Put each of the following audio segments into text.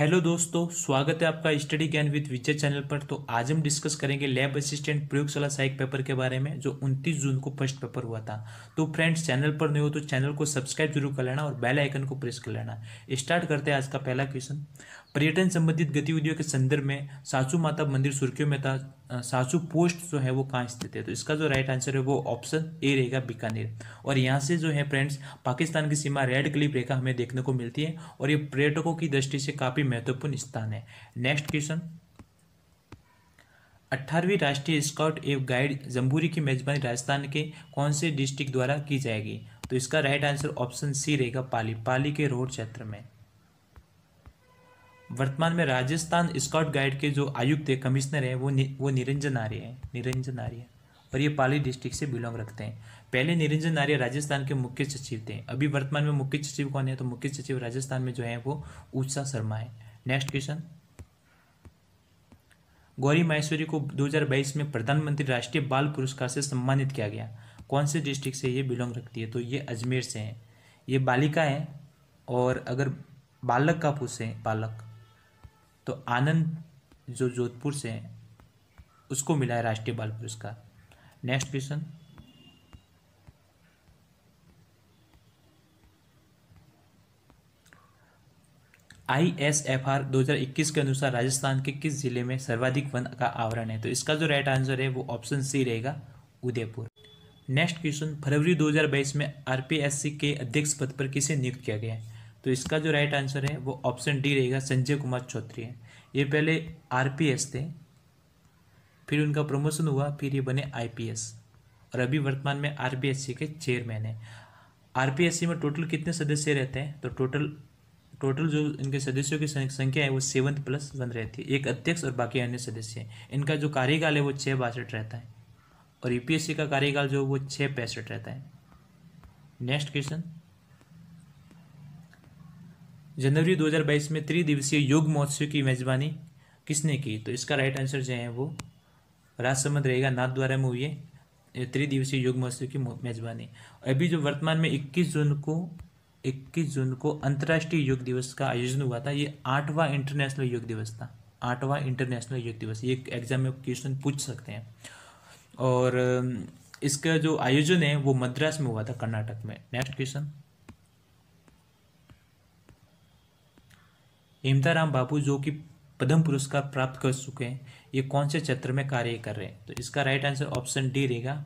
hello दोस्तों स्वागत है आपका स्टडी ज्ञान विद विजय चैनल पर तो आज हम डिस्कस करेंगे लैब असिस्टेंट प्रयोगशाला सहायक पेपर के बारे में जो 29 जून को फर्स्ट पेपर हुआ था तो फ्रेंड्स चैनल पर नहीं हो तो चैनल को सब्सक्राइब जरूर कर लेना और बेल आइकन को प्रेस कर लेना स्टार्ट करते हैं आज का पहला क्वेश्चन पर्यटन संबंधित गतिविधियों के संदर्भ में सासू माता मंदिर सुर्खियों में था सासू पोस्ट जो है वो कहाँ स्थित है तो इसका जो राइट आंसर है वो ऑप्शन ए रहेगा बीकानेर और यहाँ से जो है फ्रेंड्स पाकिस्तान की सीमा रेड क्लिप रेखा हमें देखने को मिलती है और ये पर्यटकों की दृष्टि से काफ़ी महत्वपूर्ण स्थान है नेक्स्ट क्वेश्चन अट्ठारहवीं राष्ट्रीय स्काउट एवं गाइड जम्बूरी की मेजबानी राजस्थान के कौन से डिस्ट्रिक्ट द्वारा की जाएगी तो इसका राइट आंसर ऑप्शन सी रहेगा पाली पाली के रोड क्षेत्र में वर्तमान में राजस्थान स्काउट गाइड के जो आयुक्त है कमिश्नर है वो नि, वो निरंजन आर्य है निरंजन आर्य और ये पाली डिस्ट्रिक्ट से बिलोंग रखते हैं पहले निरंजन आर्य राजस्थान के मुख्य सचिव थे अभी वर्तमान में मुख्य सचिव कौन है तो मुख्य सचिव राजस्थान में जो है वो ऊषा शर्मा है नेक्स्ट क्वेश्चन गौरी माहेश्वरी को 2022 में प्रधानमंत्री राष्ट्रीय बाल पुरस्कार से सम्मानित किया गया कौन से डिस्ट्रिक्ट से ये बिलोंग रखती है तो ये अजमेर से है ये बालिका है और अगर बालक का पूछे बालक तो आनंद जो जोधपुर से हैं उसको मिला है राष्ट्रीय बाल पुरस्कार next question I S F R दो हज़ार इक्कीस के अनुसार राजस्थान के किस जिले में सर्वाधिक वन का आवरण है तो इसका जो राइट आंसर है वो ऑप्शन सी रहेगा उदयपुर नेक्स्ट क्वेश्चन फरवरी 2022 में आरपीएससी के अध्यक्ष पद पर किसे नियुक्त किया गया है तो इसका जो राइट आंसर है वो ऑप्शन डी रहेगा संजय कुमार चौधरी है ये पहले आरपीएस थे फिर उनका प्रमोशन हुआ फिर ये बने आईपीएस और अभी वर्तमान में आरपीएससी के चेयरमैन है आरपीएससी में टोटल कितने सदस्य रहते हैं तो टोटल टोटल जो इनके सदस्यों की संख्या है वो सेवन प्लस वन रहती है एक अध्यक्ष और बाकी अन्य सदस्य हैं इनका जो कार्यकाल है वो छः बासठ रहता है और यूपीएससी का कार्यकाल जो वो छः पैंसठ रहता है नेक्स्ट क्वेश्चन जनवरी 2022 में त्रिदिवसीय योग महोत्सव की मेज़बानी किसने की तो इसका राइट आंसर जो है वो राजसमंद रहेगा नाथ द्वारा में हुई है त्रिदिवसीय योग महोत्सव की मेज़बानी अभी जो वर्तमान में 21 जून को 21 जून को अंतर्राष्ट्रीय योग दिवस का आयोजन हुआ था ये आठवां इंटरनेशनल योग दिवस था आठवां इंटरनेशनल योग दिवस ये एग्जाम में क्वेश्चन पूछ सकते हैं और इसका जो आयोजन है वो मद्रास में हुआ था कर्नाटक में नेक्स्ट क्वेश्चन हेमताराम बाबू जो कि पद्म पुरस्कार प्राप्त कर चुके हैं ये कौन से क्षेत्र में कार्य कर रहे हैं तो इसका राइट आंसर ऑप्शन डी रहेगा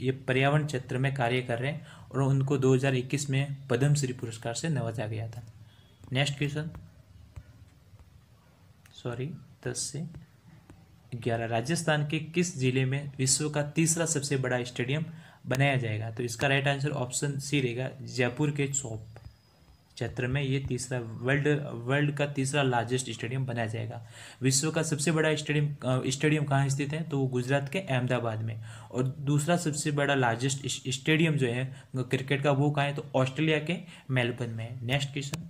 ये पर्यावरण क्षेत्र में कार्य कर रहे हैं और उनको 2021 में पद्मश्री पुरस्कार से नवाजा गया था नेक्स्ट क्वेश्चन सॉरी दस से ग्यारह राजस्थान के किस जिले में विश्व का तीसरा सबसे बड़ा स्टेडियम बनाया जाएगा तो इसका राइट आंसर ऑप्शन सी रहेगा जयपुर के चौप क्षेत्र में ये तीसरा वर्ल्ड वर्ल्ड का तीसरा लार्जेस्ट स्टेडियम बनाया जाएगा विश्व का सबसे बड़ा स्टेडियम स्टेडियम कहाँ स्थित है तो वो गुजरात के अहमदाबाद में और दूसरा सबसे बड़ा लार्जेस्ट स्टेडियम जो है क्रिकेट का वो कहाँ है तो ऑस्ट्रेलिया के मेलबर्न में है नेक्स्ट क्वेश्चन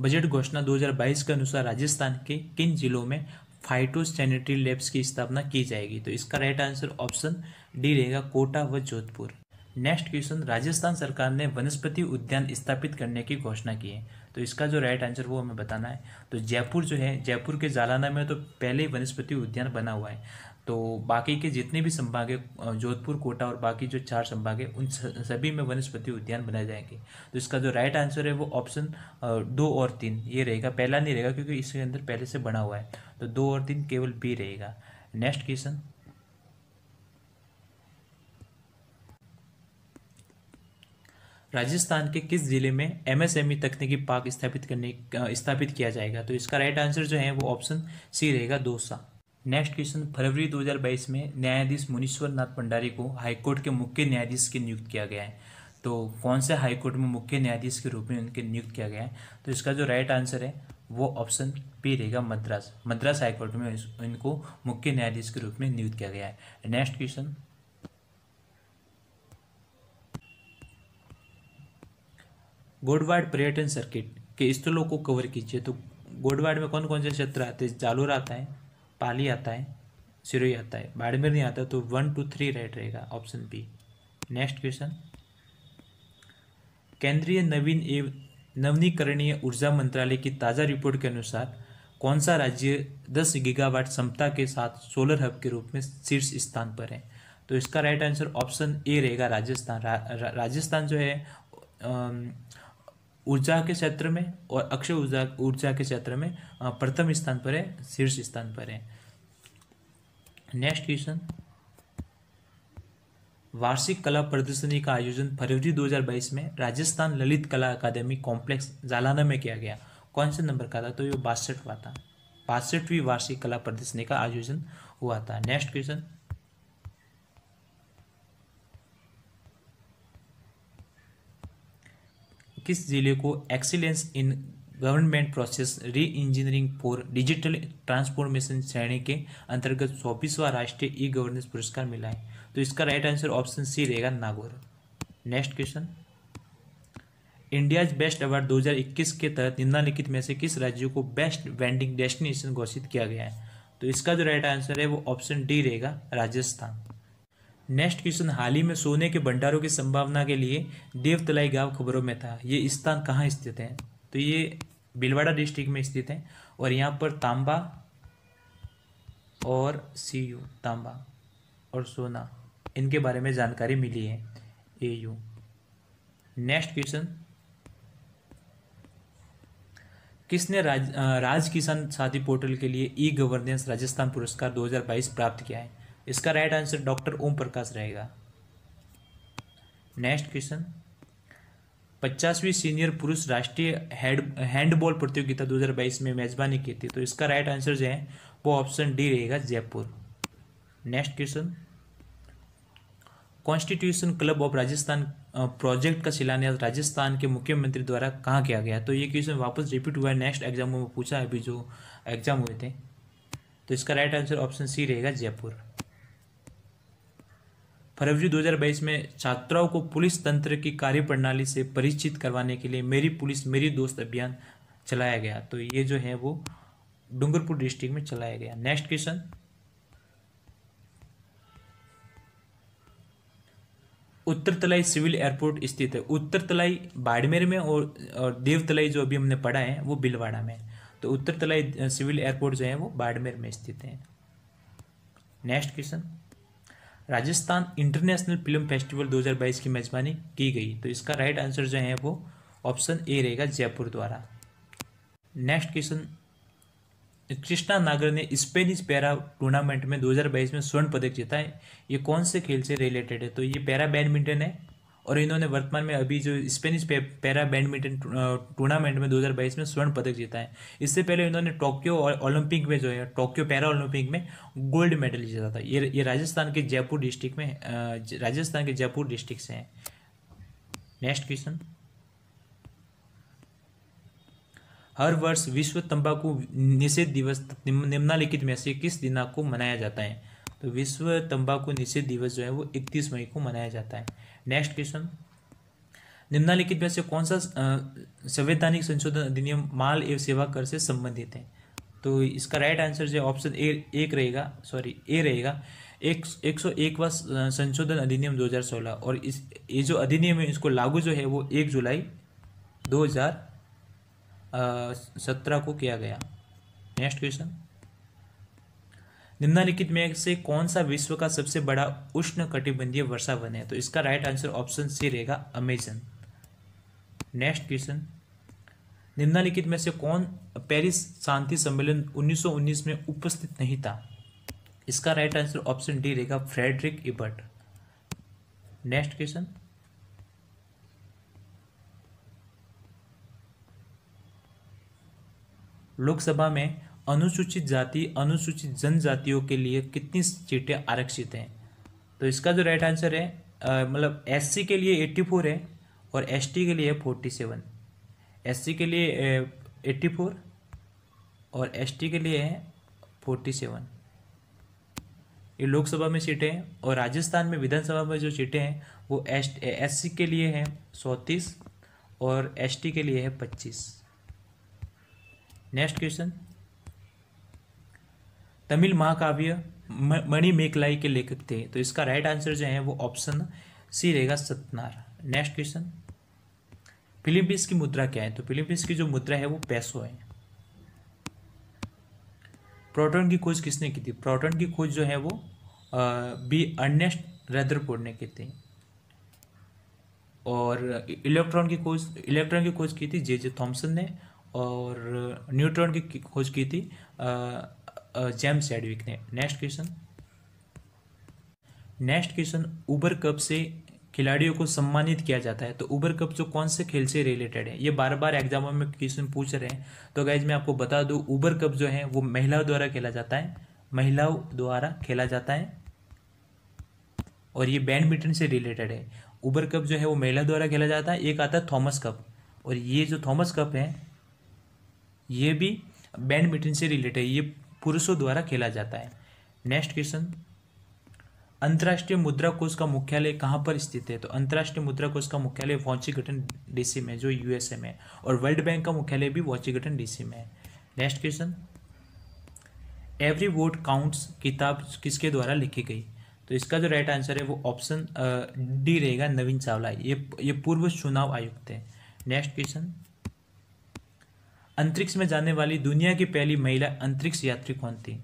बजट घोषणा 2022 के अनुसार राजस्थान के किन जिलों में सैनिटरी लैब्स की स्थापना की जाएगी तो इसका राइट आंसर ऑप्शन डी रहेगा कोटा व जोधपुर नेक्स्ट क्वेश्चन राजस्थान सरकार ने वनस्पति उद्यान स्थापित करने की घोषणा की है तो इसका जो राइट आंसर वो हमें बताना है तो जयपुर जो है जयपुर के जालाना में तो पहले ही वनस्पति उद्यान बना हुआ है तो बाकी के जितने भी संभाग है जोधपुर कोटा और बाकी जो चार संभाग है उन सभी में वनस्पति उद्यान बनाए जाएंगे तो इसका जो राइट आंसर है वो ऑप्शन दो और तीन ये रहेगा पहला नहीं रहेगा क्योंकि इसके अंदर पहले से बना हुआ है तो दो और तीन केवल बी रहेगा नेक्स्ट क्वेश्चन राजस्थान के किस जिले में एमएसएमई e तकनीकी पार्क स्थापित करने स्थापित किया जाएगा तो इसका राइट आंसर जो है वो ऑप्शन सी रहेगा दोसा नेक्स्ट क्वेश्चन फरवरी 2022 में न्यायाधीश मुनीश्वर नाथ भंडारी को हाईकोर्ट के मुख्य न्यायाधीश के नियुक्त किया गया है तो कौन से हाईकोर्ट में मुख्य न्यायाधीश के रूप में उनके नियुक्त किया गया है तो इसका जो राइट आंसर है वो ऑप्शन बी रहेगा मद्रास मद्रास हाईकोर्ट में इनको मुख्य न्यायाधीश के रूप में नियुक्त किया गया है नेक्स्ट क्वेश्चन गोडवाड पर्यटन सर्किट के स्थलों को कवर कीजिए तो गोडवाड में कौन कौन से क्षेत्र आते हैं जालोर आता है पाली आता है सिरोही आता है बाड़मेर नहीं आता तो वन टू थ्री राइट रहेगा ऑप्शन बी नेक्स्ट क्वेश्चन केंद्रीय नवीन एवं नवनीकरणीय ऊर्जा मंत्रालय की ताज़ा रिपोर्ट के अनुसार कौन सा राज्य 10 गीगावाट क्षमता के साथ सोलर हब के रूप में शीर्ष स्थान पर है तो इसका राइट आंसर ऑप्शन ए रहेगा राजस्थान रा, रा, राजस्थान जो है ऊर्जा के क्षेत्र में और अक्षय ऊर्जा ऊर्जा के क्षेत्र में प्रथम स्थान पर है शीर्ष स्थान पर है नेक्स्ट क्वेश्चन वार्षिक कला प्रदर्शनी का आयोजन फरवरी 2022 में राजस्थान ललित कला अकादमी कॉम्प्लेक्स जालाना में किया गया कौन से नंबर का था तो ये बासठवा था बासठवीं वार्षिक कला प्रदर्शनी का आयोजन हुआ था नेक्स्ट क्वेश्चन किस जिले को excellence in government process re engineering for digital transformation श्रेणी के अंतर्गत चौबीसवां राष्ट्रीय ई गवर्नेंस पुरस्कार मिला है तो इसका राइट आंसर ऑप्शन सी रहेगा Nagaur next question India's best award 2021 के तहत निम्नलिखित में से किस राज्य को बेस्ट वेंडिंग डेस्टिनेशन घोषित किया गया है तो इसका जो राइट आंसर है वो ऑप्शन डी रहेगा राजस्थान नेक्स्ट क्वेश्चन हाल ही में सोने के भंडारों की संभावना के लिए देवतलाई गांव खबरों में था ये स्थान कहाँ स्थित है तो ये भीलवाड़ा डिस्ट्रिक्ट में स्थित है और यहाँ पर तांबा और सी यू तांबा और सोना इनके बारे में जानकारी मिली है ए यू नेक्स्ट क्वेश्चन किसने राज राज किसान साथी पोर्टल के लिए ई गवर्नेंस राजस्थान पुरस्कार 2022 प्राप्त किया है इसका right answer doctor Om Prakash रहेगा नेक्स्ट क्वेश्चन पचासवीं सीनियर पुरुष राष्ट्रीय हैंडबॉल प्रतियोगिता 2022 में मेजबानी की थी तो इसका राइट आंसर जो है वो ऑप्शन डी रहेगा Jaipur next question constitution club of Rajasthan project का शिलान्यास राजस्थान के मुख्यमंत्री द्वारा कहाँ किया गया तो ये क्वेश्चन वापस रिपीट हुआ है नेक्स्ट एग्जामों में पूछा है अभी जो एग्जाम हुए थे तो इसका राइट आंसर ऑप्शन सी रहेगा जयपुर फरवरी 2022 में छात्राओं को पुलिस तंत्र की कार्यप्रणाली से परिचित करवाने के लिए मेरी पुलिस मेरी दोस्त अभियान चलाया गया तो ये जो है वो डूंगरपुर डिस्ट्रिक्ट में चलाया गया next question Uttarlai civil airport स्थित है उत्तर तलाई बाड़मेर में और और देव तलाई जो अभी हमने पढ़ा है वो बिलवाड़ा में तो उत्तर तलाई सिविल एयरपोर्ट जो है वो बाड़मेर में स्थित है next question Rajasthan international film festival 2022 की मेजबानी की गई तो इसका राइट आंसर जो है वो ऑप्शन ए रहेगा जयपुर द्वारा नेक्स्ट क्वेश्चन कृष्णा नागर ने स्पेनिश पैरा टूर्नामेंट में 2022 में स्वर्ण पदक जीता है ये कौन से खेल से रिलेटेड है तो ये पैरा बैडमिंटन है और इन्होंने वर्तमान में अभी जो स्पेनिश पैरा बैडमिंटन टूर्नामेंट में 2022 में स्वर्ण पदक जीता है इससे पहले इन्होंने टोक्यो ओलंपिक में जो है टोक्यो पैरा ओलंपिक में गोल्ड मेडल जीता था ये ये राजस्थान के जयपुर डिस्ट्रिक्ट में राजस्थान के जयपुर डिस्ट्रिक्ट से हैं नेक्स्ट क्वेश्चन हर वर्ष विश्व तंबाकू निषेध दिवस निम्नलिखित में से किस दिनांक को मनाया जाता है तो विश्व तंबाकू निषेध दिवस जो है वो 31 मई को मनाया जाता है नेक्स्ट क्वेश्चन निम्नलिखित में से कौन सा संवैधानिक संशोधन अधिनियम माल एवं सेवा कर से संबंधित है तो इसका राइट आंसर जो ऑप्शन ए एक रहेगा सॉरी ए रहेगा एक एक सौ एकवा संशोधन अधिनियम 2016 और इस ये जो अधिनियम है इसको लागू जो है वो एक जुलाई 2017 को किया गया नेक्स्ट क्वेश्चन निम्नलिखित में से कौन सा विश्व का सबसे बड़ा उष्ण कटिबंधीय वर्षा वन है तो इसका राइट आंसर ऑप्शन सी रहेगा अमेजन नेक्स्ट क्वेश्चन निम्नलिखित में से कौन पेरिस शांति सम्मेलन 1919 में उपस्थित नहीं था इसका राइट आंसर ऑप्शन डी रहेगा Friedrich Ebert next question Lok Sabha में अनुसूचित जाति अनुसूचित जनजातियों के लिए कितनी सीटें आरक्षित हैं तो इसका जो राइट आंसर है मतलब एससी के लिए एट्टी फोर है और एसटी के लिए फोर्टी सेवन के लिए एट्टी फोर और एसटी के लिए है फोर्टी सेवन ये लोकसभा में सीटें हैं और राजस्थान में विधानसभा में जो सीटें हैं वो एस एस के लिए हैं सौंतीस और एसटी के लिए है पच्चीस नेक्स्ट क्वेश्चन तमिल महाकाव्य मणि मेकलाई के लेखक थे तो इसका राइट आंसर जो है वो ऑप्शन सी रहेगा सतनार नेक्स्ट क्वेश्चन फिलीपींस की मुद्रा क्या है तो फिलीपींस की जो मुद्रा है वो पैसो है प्रोटोन की खोज किसने की थी प्रोटोन की खोज जो है वो बी अर्नेस्ट रेदरपोर्ड ने की थी और इलेक्ट्रॉन की खोज इलेक्ट्रॉन की खोज की थी जे जे थॉम्सन ने और न्यूट्रॉन की खोज की थी आ, जेम्स एडविक ने next question next question Uber Cup से खिलाड़ियों को सम्मानित किया जाता है तो उबर कप जो कौन से खेल से रिलेटेड है ये बार बार एग्जाम में क्वेश्चन पूछ रहे हैं तो गाइज मैं आपको बता दूं उबर कप जो है वो महिलाओं द्वारा खेला जाता है महिलाओं द्वारा खेला जाता है और ये बैडमिंटन से रिलेटेड है उबर कप जो है वो महिला द्वारा खेला जाता है एक आता है थॉमस कप और ये जो थॉमस कप है ये भी बैडमिंटन से रिलेटेड है ये पुरुषों द्वारा खेला जाता है नेक्स्ट क्वेश्चन अंतर्राष्ट्रीय मुद्रा कोष का मुख्यालय कहाँ पर स्थित है तो अंतर्राष्ट्रीय मुद्रा कोष का मुख्यालय वॉशिंगटन डीसी में जो यूएसए में और वर्ल्ड बैंक का मुख्यालय भी वॉचिंगटन डीसी में है next question every vote counts किताब किसके द्वारा लिखी गई तो इसका जो राइट आंसर है वो ऑप्शन डी रहेगा नवीन चावला ये ये पूर्व चुनाव आयुक्त है नेक्स्ट क्वेश्चन अंतरिक्ष में जाने वाली दुनिया की पहली महिला अंतरिक्ष यात्री कौन थी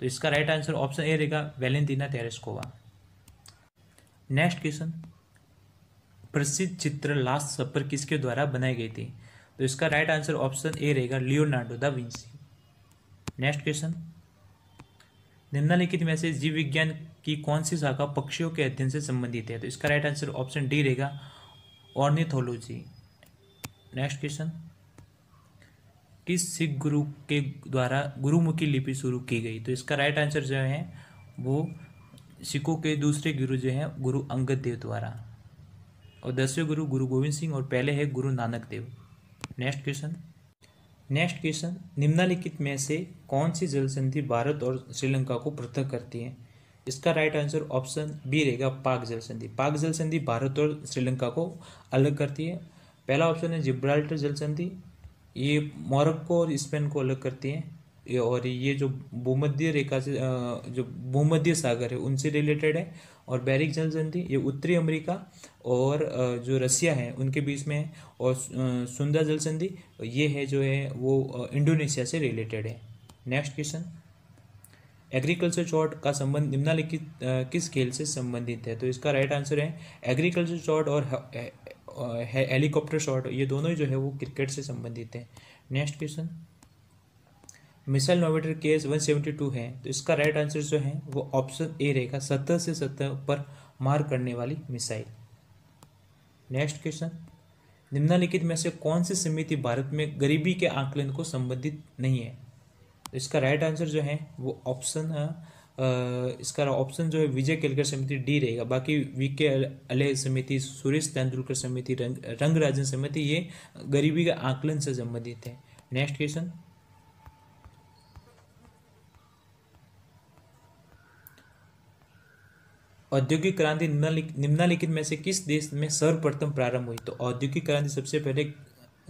तो इसका राइट आंसर ऑप्शन ए रहेगा वेलेंटीना टेरेस्कोवा नेक्स्ट क्वेश्चन प्रसिद्ध चित्र लास्ट सफर किसके द्वारा बनाई गई थी तो इसका राइट आंसर ऑप्शन ए रहेगा Leonardo da Vinci next question निम्नलिखित में से जीव विज्ञान की कौन सी शाखा पक्षियों के अध्ययन से संबंधित है तो इसका राइट आंसर ऑप्शन डी रहेगा ऑर्निथोलॉजी नेक्स्ट क्वेश्चन किस सिख गुरु के द्वारा गुरुमुखी लिपि शुरू की गई तो इसका राइट आंसर जो है वो सिखों के दूसरे गुरु जो हैं गुरु अंगद देव द्वारा और दसवें गुरु गुरु गोविंद सिंह और पहले है Guru Nanak Dev next question next question निम्नलिखित में से कौन सी जल संधि भारत और श्रीलंका को पृथक करती है इसका राइट आंसर ऑप्शन बी रहेगा पाक जल संधि पाक जल संधि भारत और श्रीलंका को अलग करती है पहला ऑप्शन है जिब्राल्टर जल संधि ये मोरक्को और स्पेन को अलग करती है और ये जो भूमध्य रेखा से जो भूमध्य सागर है उनसे रिलेटेड है और बैरिक जनसंधि ये उत्तरी अमेरिका और जो रसिया है उनके बीच में है और सुंदर जल संधि ये है जो है वो इंडोनेशिया से रिलेटेड है नेक्स्ट क्वेश्चन एग्रीकल्चर चॉट का संबंध निम्नलिखित किस खेल से संबंधित है तो इसका राइट आंसर है एग्रीकल्चर चॉट और हेलीकॉप्टर शॉट ये दोनों ही जो है वो क्रिकेट से संबंधित हैं next question missile Novator KS 172 है तो इसका राइट आंसर जो है वो ऑप्शन ए रहेगा सतह से सतह पर मार करने वाली मिसाइल नेक्स्ट क्वेश्चन निम्नलिखित में से कौन सी समिति भारत में गरीबी के आकलन को संबंधित नहीं है तो इसका राइट आंसर जो है वो ऑप्शन है इसका ऑप्शन जो है विजय केलकर समिति डी रहेगा बाकी वी के अले समिति सुरेश तेंदुलकर समिति रंग रंगराजन समिति ये गरीबी का आकलन से संबंधित है नेक्स्ट क्वेश्चन औद्योगिक क्रांति निम्नलिखित में से किस देश में सर्वप्रथम प्रारंभ हुई तो औद्योगिक क्रांति सबसे पहले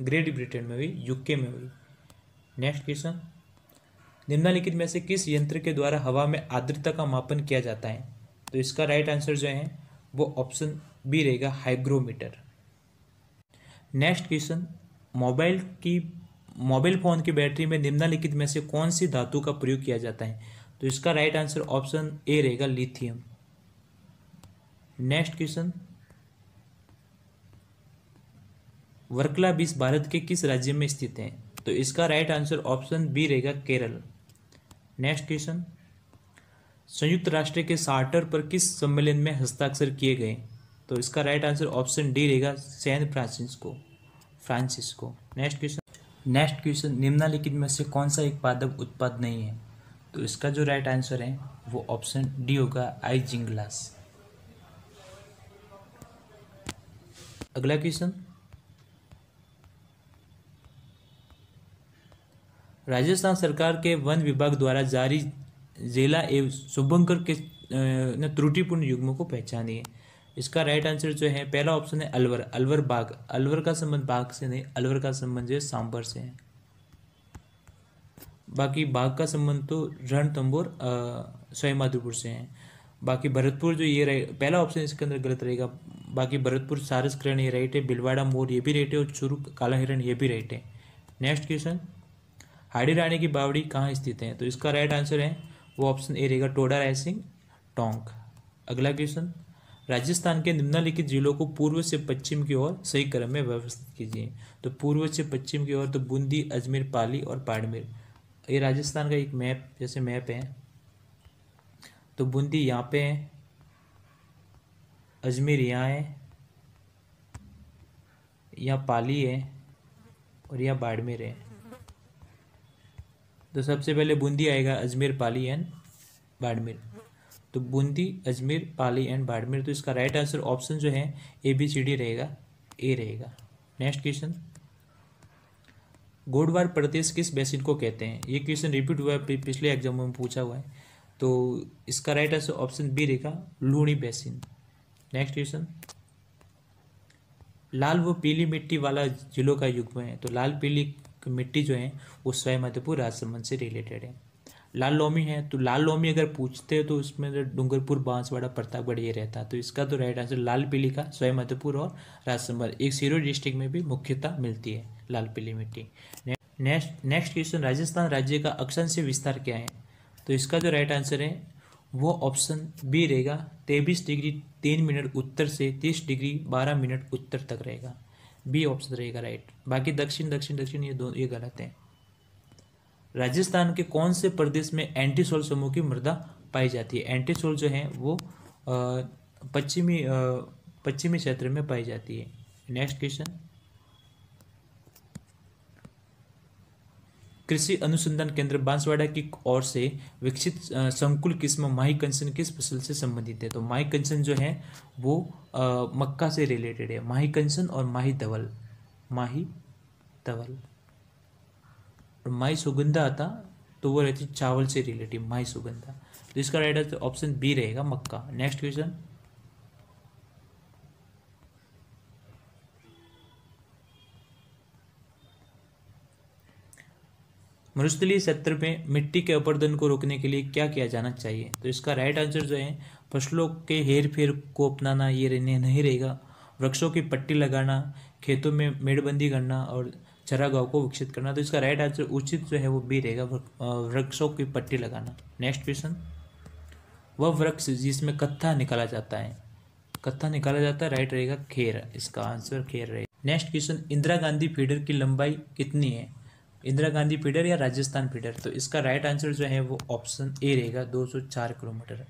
ग्रेट ब्रिटेन में हुई यूके में हुई नेक्स्ट क्वेश्चन निम्नलिखित में से किस यंत्र के द्वारा हवा में आर्द्रता का मापन किया जाता है तो इसका राइट आंसर जो है वो ऑप्शन बी रहेगा हाइग्रोमीटर नेक्स्ट क्वेश्चन मोबाइल की मोबाइल फ़ोन की बैटरी में निम्नलिखित में से कौन सी धातु का प्रयोग किया जाता है तो इसका राइट आंसर ऑप्शन ए रहेगा लिथियम नेक्स्ट क्वेश्चन वर्कला बीस भारत के किस राज्य में स्थित है तो इसका राइट आंसर ऑप्शन बी रहेगा केरल नेक्स्ट क्वेश्चन संयुक्त राष्ट्र के सार्टर पर किस सम्मेलन में हस्ताक्षर किए गए तो इसका राइट आंसर ऑप्शन डी रहेगा San Francisco Francisco next question next question निम्नलिखित में से कौन सा एक पादप उत्पाद नहीं है तो इसका जो राइट आंसर है वो ऑप्शन डी होगा आई जिंगलास अगला क्वेश्चन राजस्थान सरकार के वन विभाग द्वारा जारी जिला एवं शुभंकर के ने त्रुटिपूर्ण युग्मों को पहचानी है इसका राइट आंसर जो है पहला ऑप्शन है अलवर अलवर बाघ अलवर का संबंध बाघ से नहीं अलवर का संबंध जो है सांबर से है बाकी बाघ का संबंध तो रणतंबोर स्वयंमाधुपुर से है बाकी भरतपुर जो ये रहे पहला ऑप्शन इसके अंदर गलत रहेगा बाकी भरतपुर सारस किरण ये राइट है बिलवाड़ा मोर ये भी राइट है और चुरु काला हिरण ये भी राइट है नेक्स्ट क्वेश्चन हाडी रानी की बावड़ी कहाँ स्थित है तो इसका राइट आंसर है वो ऑप्शन ए रहेगा टोडा राय सिंह टोंक अगला क्वेश्चन राजस्थान के निम्नलिखित जिलों को पूर्व से पश्चिम की ओर सही क्रम में व्यवस्थित कीजिए तो पूर्व से पश्चिम की ओर तो बूंदी अजमेर पाली और बाड़मेर ये राजस्थान का एक मैप जैसे मैप है तो बूंदी यहाँ पे है अजमेर यहाँ है यहाँ पाली है और यहाँ बाड़मेर है तो सबसे पहले बूंदी आएगा अजमेर पाली एंड बाड़मेर तो बूंदी अजमेर पाली एंड बाड़मेर तो इसका राइट आंसर ऑप्शन जो है ए बी सी डी रहेगा ए रहेगा नेक्स्ट क्वेश्चन गोडवार प्रदेश किस बेसिन को कहते हैं ये क्वेश्चन रिपीट हुआ है पिछले एग्जाम में पूछा हुआ है तो इसका राइट आंसर ऑप्शन बी रहेगा लूणी बेसिन नेक्स्ट क्वेश्चन लाल व पीली मिट्टी वाला जिलों का युग्म है तो लाल पीली मिट्टी जो है वो स्वयं मधुपुर राजसमंद से रिलेटेड है लाल लोमी है तो लाल लोमी अगर पूछते हो तो उसमें जो डूंगरपुर बांसवाड़ा प्रतापगढ़ ये रहता है तो इसका तो राइट आंसर लाल पीली का स्वयं मधुपुर और राजसमंद एक सीरो डिस्ट्रिक्ट में भी मुख्यता मिलती है लाल पीली मिट्टी नेक्स्ट नेक्स्ट क्वेश्चन राजस्थान राज्य का अक्षांश विस्तार क्या है तो इसका जो राइट आंसर है वो ऑप्शन बी रहेगा तेईस डिग्री तीन मिनट उत्तर से तीस डिग्री बारह मिनट उत्तर तक रहेगा बी ऑप्शन रहेगा राइट बाकी दक्षिण दक्षिण दक्षिण ये दो ये गलत है राजस्थान के कौन से प्रदेश में एंटीसोल समूह की मृदा पाई जाती है एंटीसोल जो है वो पश्चिमी पश्चिमी क्षेत्र में पाई जाती है नेक्स्ट क्वेश्चन कृषि अनुसंधान केंद्र बांसवाड़ा की ओर से विकसित संकुल किस्म माही कंसन किस फसल से संबंधित है तो माही कंसन जो है वो आ, मक्का से रिलेटेड है माही कंसन और माही धवल माही धवल और माही सुगंधा आता तो वो रहती चावल से रिलेटेड माही सुगंधा तो इसका राइट ऑप्शन बी रहेगा मक्का नेक्स्ट क्वेश्चन मरुस्थलीय क्षेत्र में मिट्टी के अपर्दन को रोकने के लिए क्या किया जाना चाहिए तो इसका राइट आंसर जो है फसलों के हेर फेर को अपनाना ये रहने नहीं रहेगा वृक्षों की पट्टी लगाना खेतों में मेड़बंदी करना और चरागाह को विकसित करना तो इसका राइट आंसर उचित जो है वो बी रहेगा वृक्षों की पट्टी लगाना नेक्स्ट क्वेश्चन वह वृक्ष जिसमें कत्था निकाला जाता है कत्था निकाला जाता है राइट रहेगा खेर इसका आंसर खेर रहेगा next question Indira Gandhi feeder की लंबाई कितनी है इंदिरा गांधी फीडर या राजस्थान फीडर तो इसका राइट आंसर जो है वो ऑप्शन ए रहेगा 204 किलोमीटर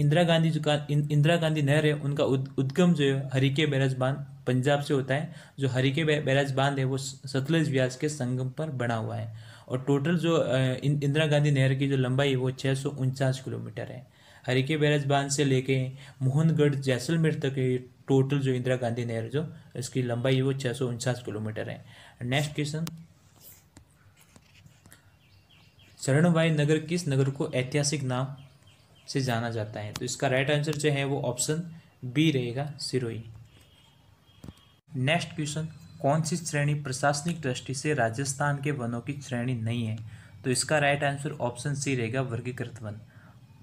इंदिरा गांधी जो इंदिरा गांधी नहर है उनका उद, उद्गम जो है हरिके बैराज बांध पंजाब से होता है जो हरिके बैराज बांध है वो सतलज व्यास के संगम पर बना हुआ है और टोटल जो इंदिरा गांधी नहर की जो लंबाई है वो छः किलोमीटर है हरिके बैराज बांध से लेके मोहनगढ़ जैसलमेर तक टोटल जो इंदिरा गांधी नहर जो इसकी लंबाई है वो छः किलोमीटर है नेक्स्ट क्वेश्चन भाई नगर किस नगर को ऐतिहासिक नाम से जाना जाता है तो इसका राइट आंसर जो है वो ऑप्शन बी रहेगा सिरोही नेक्स्ट क्वेश्चन कौन सी श्रेणी प्रशासनिक दृष्टि से राजस्थान के वनों की श्रेणी नहीं है तो इसका राइट आंसर ऑप्शन सी रहेगा वर्गीकृत वन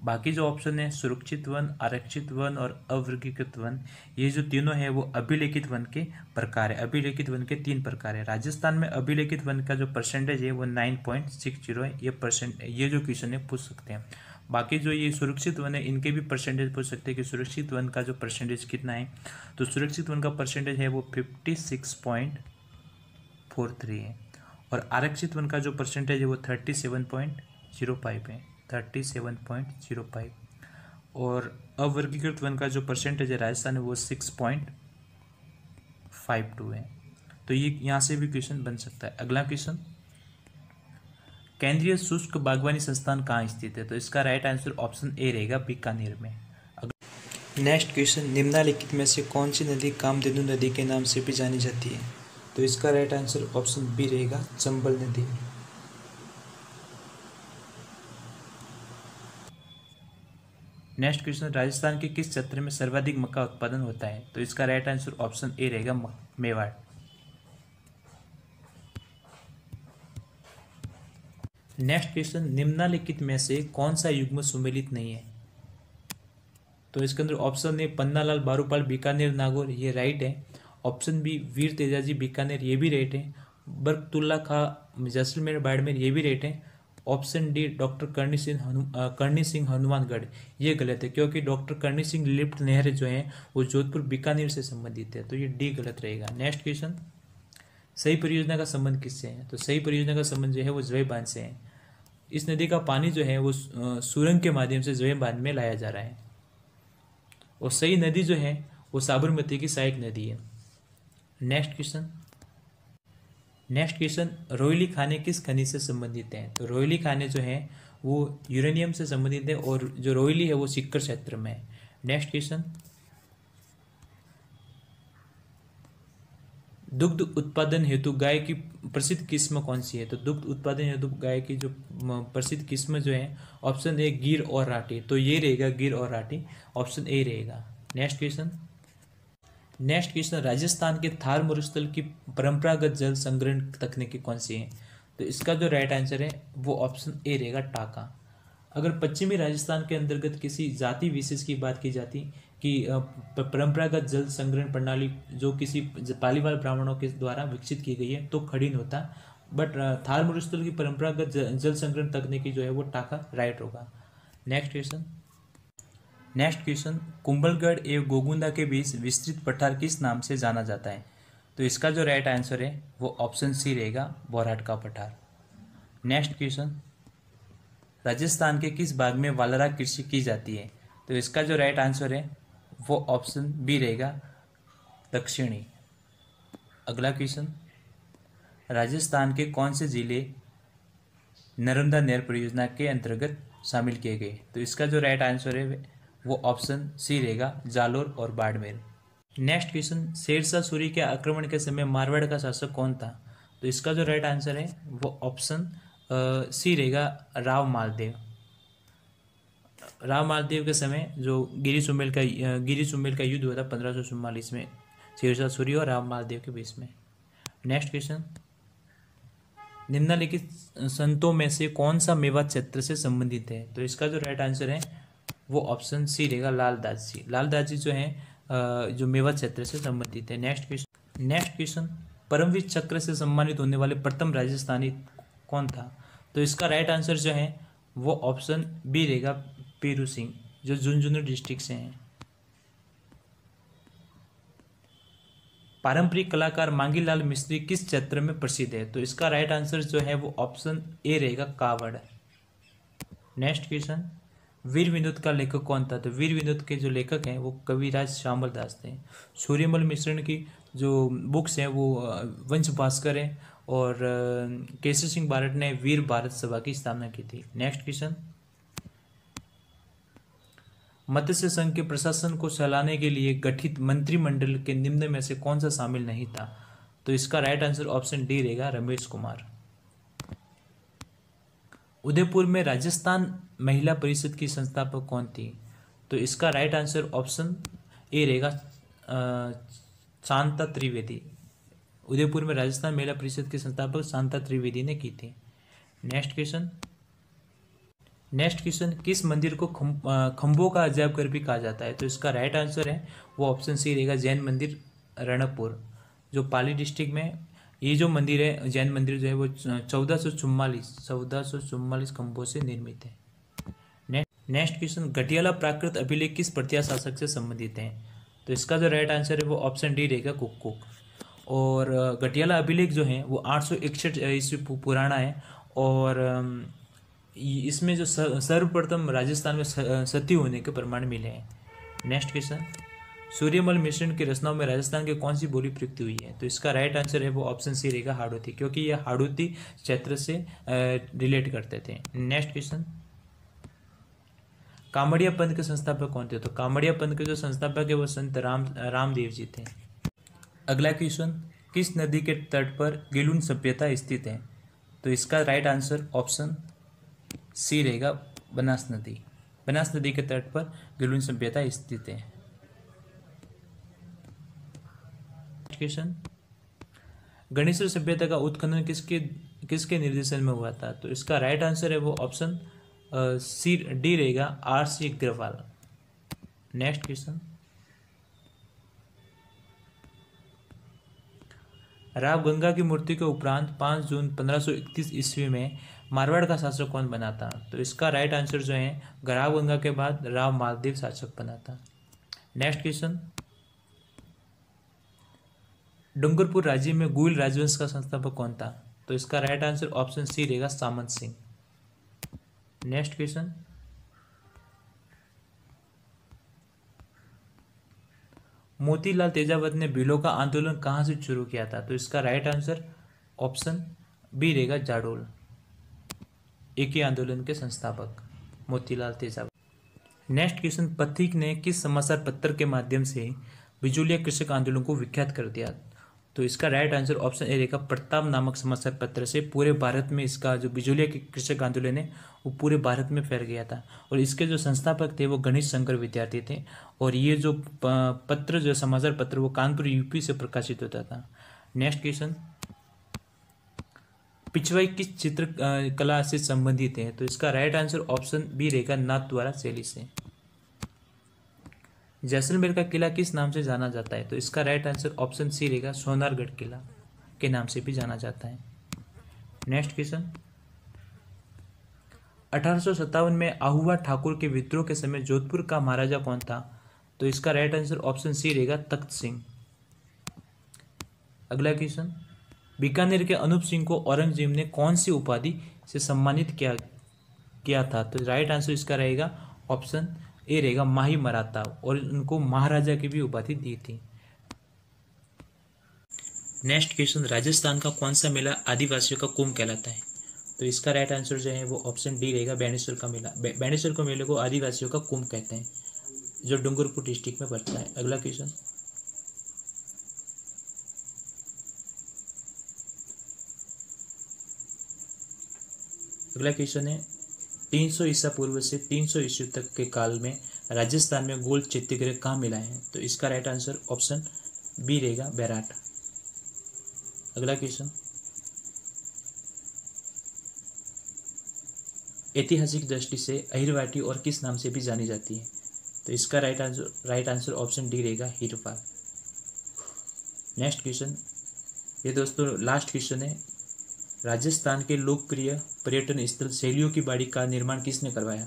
बाकी जो ऑप्शन है सुरक्षित वन आरक्षित वन और अवर्गीकृत वन ये जो तीनों है वो अभिलेखित वन के प्रकार है अभिलेखित वन के तीन प्रकार है राजस्थान में अभिलेखित वन का जो परसेंटेज है वो नाइन पॉइंट सिक्स जीरो है ये परसेंट ये जो क्वेश्चन है पूछ सकते हैं बाकी जो ये सुरक्षित वन है इनके भी परसेंटेज पूछ सकते हैं कि सुरक्षित वन का जो परसेंटेज कितना है तो सुरक्षित वन का परसेंटेज है वो fifty six point four three है और आरक्षित वन का जो परसेंटेज है वो thirty seven point zero five है thirty seven point zero five और अवर्गीकृत वन का जो परसेंटेज है राजस्थान है वो सिक्स पॉइंट फाइव टू है तो ये यहाँ से भी क्वेश्चन बन सकता है अगला क्वेश्चन केंद्रीय शुष्क बागवानी संस्थान कहाँ स्थित है तो इसका राइट आंसर ऑप्शन ए रहेगा बीकानेर में नेक्स्ट क्वेश्चन निम्नलिखित में से कौन सी नदी कामधेनु नदी के नाम से भी जानी जाती है तो इसका राइट आंसर ऑप्शन बी रहेगा चंबल नदी नेक्स्ट क्वेश्चन राजस्थान के किस क्षेत्र में सर्वाधिक मक्का उत्पादन होता है तो इसका राइट आंसर ऑप्शन ए रहेगा मेवाड़ नेक्स्ट क्वेश्चन निम्नलिखित में से कौन सा युग्म सुमेलित नहीं है तो इसके अंदर ऑप्शन ए पन्नालाल बारूपाल बीकानेर नागौर ये राइट है ऑप्शन बी वीर तेजाजी बीकानेर ये भी राइट है बर्कतुल्ला खा जैसलमेर बाड़मेर ये भी राइट है option D doctor Karni Singh Karni Singh Hanumangarh ये गलत है क्योंकि डॉक्टर करणी सिंह लिप्ट नहर जो है वो जोधपुर बीकानेर से संबंधित है तो ये डी गलत रहेगा नेक्स्ट क्वेश्चन सही परियोजना का संबंध किससे है तो सही परियोजना का संबंध जो है वो जवे बांध से है इस नदी का पानी जो है वो सुरंग के माध्यम से जवे बांध में लाया जा रहा है और सही नदी जो है वो साबरमती की सहायक नदी है नेक्स्ट क्वेश्चन नेक्स्ट क्वेश्चन रोयली खाने किस खनिज से संबंधित हैं तो रोयली खाने जो हैं वो यूरेनियम से संबंधित है और जो रोयली है वो सिक्कर क्षेत्र में है नेक्स्ट क्वेश्चन दुग्ध उत्पादन हेतु गाय की प्रसिद्ध किस्म कौन सी है तो दुग्ध उत्पादन हेतु गाय की जो प्रसिद्ध किस्म जो है ऑप्शन ए गिर और राठी तो ये रहेगा गिर और राठी ऑप्शन ए रहेगा next question next question Rajasthan के थार मरुस्थल की परंपरागत जल संग्रहण तकनीकें कौन सी हैं तो इसका जो राइट आंसर है वो ऑप्शन ए रहेगा टाका अगर पश्चिमी राजस्थान के अंतर्गत किसी जाति विशेष की बात की जाती कि परंपरागत जल संग्रहण प्रणाली जो किसी पालीवाल ब्राह्मणों के द्वारा विकसित की गई है तो खड़ी होता बट थार मरुस्थल की परंपरागत जल संग्रहण तकनीकी जो है वो टाका राइट होगा next question next question Kumbhalgarh एवं गोगुंदा के बीच विस्तृत पठार किस नाम से जाना जाता है तो इसका जो राइट आंसर है वो ऑप्शन सी रहेगा बोराट का पठार नेक्स्ट क्वेश्चन राजस्थान के किस भाग में वालरा कृषि की जाती है तो इसका जो राइट आंसर है वो ऑप्शन बी रहेगा दक्षिणी अगला क्वेश्चन राजस्थान के कौन से ज़िले नर्मदा नहर परियोजना के अंतर्गत शामिल किए गए तो इसका जो राइट आंसर है वो ऑप्शन सी रहेगा जालोर और बाड़मेर नेक्स्ट क्वेश्चन शेरशाह सूरी के आक्रमण के समय मारवाड़ का शासक कौन था तो इसका जो राइट आंसर है वो ऑप्शन सी रहेगा राव मालदेव राव मालदेव के समय जो गिरी सुमेल का गिरी सुमेल का युद्ध हुआ था पंद्रह सौ में शेरशाह सूरी और राव मालदेव के बीच में नेक्स्ट क्वेश्चन निम्नलिखित संतों में से कौन सा मेवा क्षेत्र से संबंधित है तो इसका जो राइट आंसर है वो ऑप्शन सी रहेगा लाल जी लाल जी जो है जो मेवा क्षेत्र से संबंधित है next question next question Param Vir Chakra से सम्मानित होने वाले प्रथम राजस्थानी कौन था तो इसका राइट आंसर जो है वो ऑप्शन बी रहेगा पीरू सिंह जो झुंझुनू डिस्ट्रिक्ट से हैं पारंपरिक कलाकार मांगीलाल मिस्त्री किस क्षेत्र में प्रसिद्ध है तो इसका राइट आंसर जो है वो ऑप्शन ए रहेगा कावड़ नेक्स्ट क्वेश्चन वीर विनोद का लेखक कौन था तो वीर विनोद के जो लेखक हैं वो कविराज श्यामल दास थे सूर्यमल मिश्रण की जो बुक्स हैं वो वंश भास्कर हैं और केसर सिंह भारत ने वीर भारत सभा की स्थापना की थी नेक्स्ट क्वेश्चन मत्स्य संघ के प्रशासन को चलाने के लिए गठित मंत्रिमंडल के निम्न में से कौन सा शामिल नहीं था तो इसका राइट आंसर ऑप्शन डी रहेगा रमेश कुमार उदयपुर में राजस्थान महिला परिषद की संस्थापक कौन थी तो इसका राइट आंसर ऑप्शन ए रहेगा शांता त्रिवेदी उदयपुर में राजस्थान महिला परिषद के संस्थापक शांता त्रिवेदी ने की थी नेक्स्ट क्वेश्चन नेक्स्ट क्वेश्चन किस मंदिर को खम्भों का अजायब घर भी कहा जाता है तो इसका राइट आंसर है वो ऑप्शन सी रहेगा जैन मंदिर रणकपुर जो पाली डिस्ट्रिक्ट में ये जो मंदिर है जैन मंदिर जो है वो चौदह सौ चुम्बालीस चौदह सौ चुम्बालीस खम्भों से निर्मित है नेक्स्ट क्वेश्चन घटियाला प्राकृत अभिलेख किस प्रत्या शासक से संबंधित है तो इसका जो राइट आंसर है वो ऑप्शन डी रहेगा कुक कुक और घटियाला अभिलेख जो है वो आठ सौ इकसठ ईस्वी पुराना है और इसमें जो सर्वप्रथम राजस्थान में सती होने के प्रमाण मिले हैं नेक्स्ट क्वेश्चन सूर्यमल मिश्रण की रचनाओं में राजस्थान की कौन सी बोली प्रयुक्त हुई है तो इसका राइट आंसर है वो ऑप्शन सी रहेगा हाडूती क्योंकि ये हाड़ौती क्षेत्र से रिलेट करते थे नेक्स्ट क्वेश्चन कामड़िया पंथ के संस्थापक कौन थे तो कामड़िया पंथ के जो संस्थापक है वो संत राम रामदेव जी थे अगला क्वेश्चन किस नदी के तट पर गिलुन सभ्यता स्थित है तो इसका राइट आंसर ऑप्शन सी रहेगा बनास नदी बनास नदी के तट पर गिलुन सभ्यता स्थित है क्वेश्चन गणेश्वर सभ्यता का उत्खनन किसके किसके निर्देशन में हुआ था तो इसका राइट आंसर है वो ऑप्शन सी डी रहेगा R C Agrawal next question Rao Ganga की मूर्ति के उपरांत 5 जून 1531 ईस्वी में मारवाड़ का शासक कौन बना था तो इसका राइट आंसर जो है राव गंगा के बाद राव मालदीव शासक बना था नेक्स्ट क्वेश्चन डूंगरपुर राज्य में गुइल राजवंश का संस्थापक कौन था तो इसका राइट आंसर ऑप्शन सी रहेगा सामंत सिंह नेक्स्ट क्वेश्चन मोतीलाल तेजावत ने बिलो का आंदोलन कहां से शुरू किया था तो इसका राइट आंसर ऑप्शन बी रहेगा जाडोल एक ही आंदोलन के संस्थापक मोतीलाल तेजावत नेक्स्ट क्वेश्चन पथिक ने किस समाचार पत्र के माध्यम से बिजुलिया कृषक आंदोलन को विख्यात कर दिया तो इसका राइट आंसर ऑप्शन ए रहेगा प्रताप नामक समस्या पत्र से पूरे भारत में इसका जो बिजोलिया के कृषक आंदोलन है वो पूरे भारत में फैल गया था और इसके जो संस्थापक थे वो गणेश शंकर विद्यार्थी थे और ये जो पत्र जो समाचार पत्र वो कानपुर यूपी से प्रकाशित होता था नेक्स्ट क्वेश्चन पिछवाई किस चित्रकला से संबंधित है तो इसका राइट आंसर ऑप्शन बी रहेगा नाथ द्वारा शैली से जैसलमेर का किला किस नाम से जाना जाता है तो इसका राइट आंसर ऑप्शन सी रहेगा सोनारगढ़ किला के नाम से भी जाना जाता है नेक्स्ट क्वेश्चन अठारह में आहुआ ठाकुर के विद्रोह के समय जोधपुर का महाराजा कौन था तो इसका राइट आंसर ऑप्शन सी रहेगा तख्त सिंह अगला क्वेश्चन बीकानेर के अनूप सिंह को औरंगजेब ने कौन सी उपाधि से सम्मानित किया किया था तो राइट आंसर इसका रहेगा ऑप्शन ये रहेगा माही मराता और उनको महाराजा की भी उपाधि दी थी नेक्स्ट क्वेश्चन राजस्थान का कौन सा मेला आदिवासियों का कुंभ कहलाता है तो इसका राइट आंसर जो है वो ऑप्शन डी रहेगा बैनेश्वर का मेला बैनेश्वर के मेले को आदिवासियों का कुंभ कहते हैं जो डूंगरपुर डिस्ट्रिक्ट में पड़ता है अगला क्वेश्चन अगला क्वेश्चन है 300 ईसा पूर्व से 300 ईस्वी तक के काल में राजस्थान में गोल्ड ग्रह कहाँ मिला है तो इसका राइट आंसर ऑप्शन बी रहेगा बैराट अगला क्वेश्चन ऐतिहासिक दृष्टि से अहिरवाटी और किस नाम से भी जानी जाती है तो इसका right answer right answer option D रहेगा हिरपाल नेक्स्ट क्वेश्चन ये दोस्तों लास्ट क्वेश्चन है राजस्थान के लोकप्रिय पर्यटन स्थल शैलियों की बाड़ी का निर्माण किसने करवाया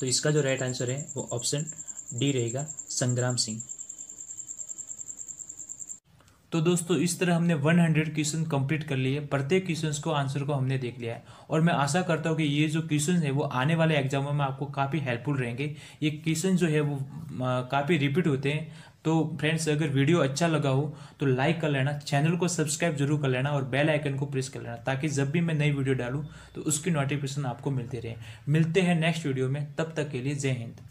तो इसका जो राइट आंसर है वो ऑप्शन डी रहेगा संग्राम सिंह तो दोस्तों इस तरह हमने 100 क्वेश्चन कम्प्लीट कर लिए प्रत्येक क्वेश्चन को आंसर को हमने देख लिया है और मैं आशा करता हूँ कि ये जो क्वेश्चन है वो आने वाले एग्जामों में आपको काफ़ी हेल्पफुल रहेंगे ये क्वेश्चन जो है वो काफ़ी रिपीट होते हैं तो फ्रेंड्स अगर वीडियो अच्छा लगा हो तो लाइक कर लेना चैनल को सब्सक्राइब जरूर कर लेना और बेल आइकन को प्रेस कर लेना ताकि जब भी मैं नई वीडियो डालूँ तो उसकी नोटिफिकेशन आपको मिलती रहे मिलते हैं नेक्स्ट वीडियो में तब तक के लिए जय हिंद